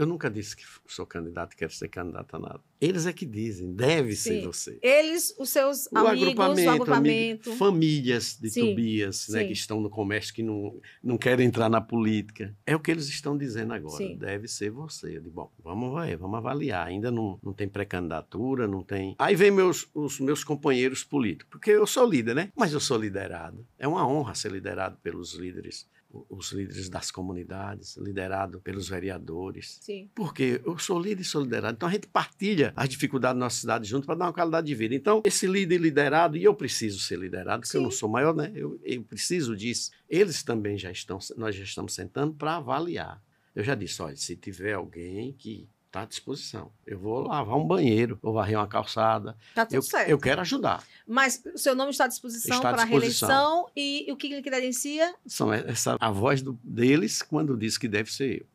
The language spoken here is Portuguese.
Eu nunca disse que sou candidato, quero ser candidato a nada. Eles é que dizem, deve Sim. ser você. Eles, os seus o amigos, agrupamento, o agrupamento. Amigo, famílias de Sim. Tobias, né, que estão no comércio, que não, não querem entrar na política. É o que eles estão dizendo agora, deve ser você. Eu digo, bom, vamos ver, é, vamos avaliar. Ainda não, não tem pré-candidatura, não tem... Aí vem meus, os meus companheiros políticos, porque eu sou líder, né? Mas eu sou liderado. É uma honra ser liderado pelos líderes, os líderes das comunidades, liderado pelos vereadores. Porque eu sou líder e sou liderado. Então a gente partilha as dificuldades da nossa cidade junto para dar uma qualidade de vida. Então, esse líder liderado, e eu preciso ser liderado, porque Sim. eu não sou maior, né? Eu, eu preciso disso. Eles também já estão, nós já estamos sentando para avaliar. Eu já disse, olha, se tiver alguém que está à disposição. Eu vou lavar um banheiro, vou varrer uma calçada. Está tudo eu, certo. Eu quero ajudar. Mas o seu nome está à disposição está para à disposição. a reeleição e, e o que ele credencia? São essa, a voz do, deles quando diz que deve ser eu.